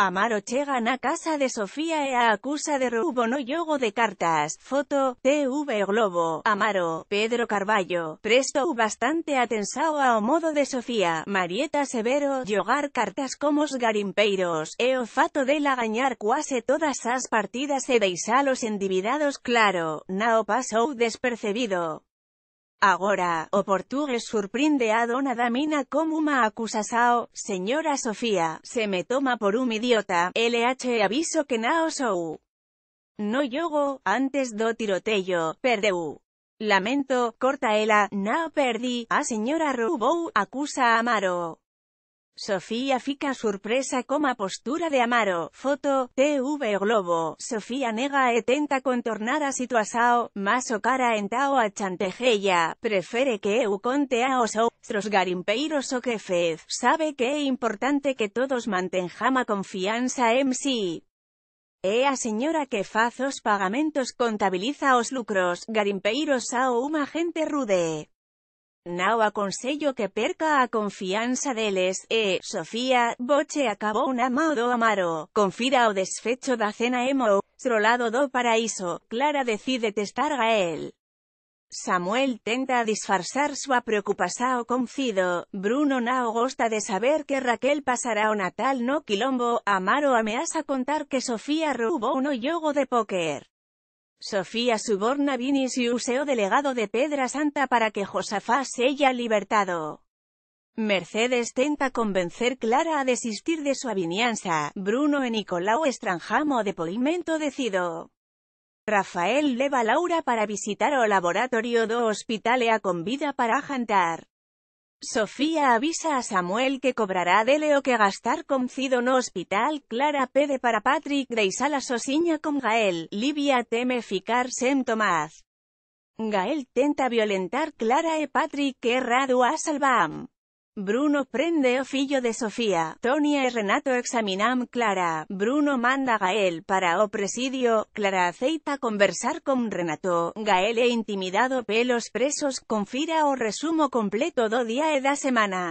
Amaro a la casa de Sofía e a acusa de robo no yogo de cartas. Foto, TV Globo, Amaro, Pedro Carballo, presto bastante atensao ao modo de Sofía, Marieta Severo, yogar cartas como os garimpeiros, e o fato la gañar cuase todas as partidas e los endividados claro, nao pasou despercebido. Agora, o portugués surprende a dona Damina como una acusasao, señora Sofía, se me toma por un idiota, LH aviso que nao sou. No yogo, antes do tiroteo, perdeu. Lamento, corta ela, nao perdi, a señora Rubou, acusa a Amaro. Sofía fica sorpresa coma postura de Amaro, foto, TV Globo, Sofía nega e tenta contornar a situasao, mas o cara entao a chantejeia, prefere que eu conte a os outros garimpeiros o que fez, sabe que é importante que todos mantenjama confianza em si, sí. E a señora que faz os pagamentos contabiliza os lucros, garimpeiros ao uma gente rude. Nao aconsello que perca a confianza deles, e, eh, Sofía, Boche acabó un amado amaro, confida o desfecho da cena emo, Trolado do paraíso, Clara decide testar a él. Samuel tenta disfarzar su preocupación confido, Bruno nao gosta de saber que Raquel pasará o Natal no quilombo, Amaro a contar que Sofía rubo uno yogo de póker. Sofía suborna Vinicius o delegado de Pedra Santa para que Josafá sea libertado. Mercedes tenta convencer Clara a desistir de su avinianza, Bruno e Nicolau Estranjamo de polimento decido. Rafael leva Laura para visitar o laboratorio do Hospitale a convida para jantar. Sofía avisa a Samuel que cobrará de o que gastar con cido no hospital. Clara pede para Patrick Grace a sosiña con Gael. Livia teme ficar sem Tomás. Gael tenta violentar Clara e Patrick que errado a salvam. Bruno prende o de Sofía, Tonia y Renato examinan Clara, Bruno manda Gael para o oh, presidio, Clara aceita conversar con Renato, Gael e intimidado pelos presos, confira o resumo completo do día e da semana.